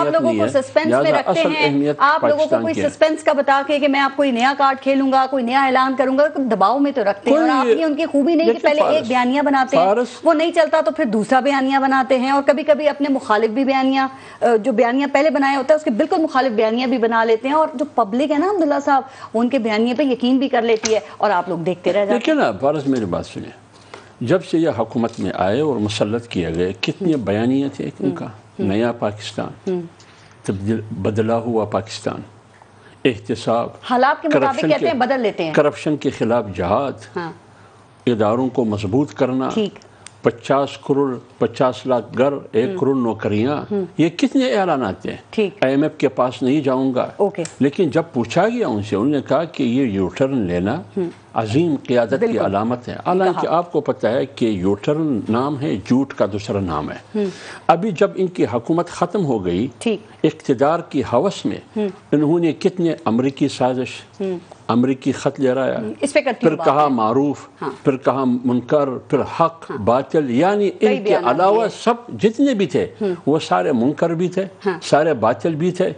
आप लोगों को सस्पेंस में रखते हैं आप लोगों को कोई सस्पेंस का बता के कि मैं आपको नया कार्ड खेलूंगा कोई नया ऐलान करूंगा दबाव में तो रखते हैं और आपकी उनकी खूबी नहीं कि पहले एक बयानिया बनाते हैं वो नहीं चलता तो फिर दूसरा बयानिया बनाते हैं और कभी कभी अपने मुखालिफ भी बयानिया जो बयानिया पहले बनाया होता है उसके बिल्कुल मुखालिफ बयानिया भी बना लेते हैं और जो पब्लिक है ना अहमदुल्ला साहब उनके बयानिए पर यकीन भी कर लेती है और आप लोग देखते रह जाते ना फारस मेरी बात सुनिए जब से यह हुकूमत में आए और मुसलत किया गया कितने बयानिया थे उनका नया पाकिस्तान हम्म। बदला हुआ पाकिस्तान एहतसाब के बदल लेते हैं करप्शन के खिलाफ जहाद हाँ। इदारों को मजबूत करना पचास करोड़ पचास लाख घर एक हम्म। करोड़ नौकरियां हम्म। ये कितने ऐलान आते हैं आई एम एफ के पास नहीं जाऊंगा लेकिन जब पूछा गया उनसे उन्होंने कहा कि ये यूटर्न लेना अजीम क़्यादत की अलामत है हालांकि आपको पता है कि यूटर्न नाम है जूट का दूसरा नाम है हम्म। अभी जब इनकी हुकूमत ख़त्म हो गई इकतदार की हवस में हम्म। इन्होंने कितने अमरीकी साजिश हम्म। अमरीकी ख़त लहराया फिर कहा मारूफ हाँ। फिर कहा मुनकर फिर हक हाँ। बातिल यानी इनके अलावा सब जितने भी थे वो सारे मुनकर भी थे हाँ। सारे बातिल भी थे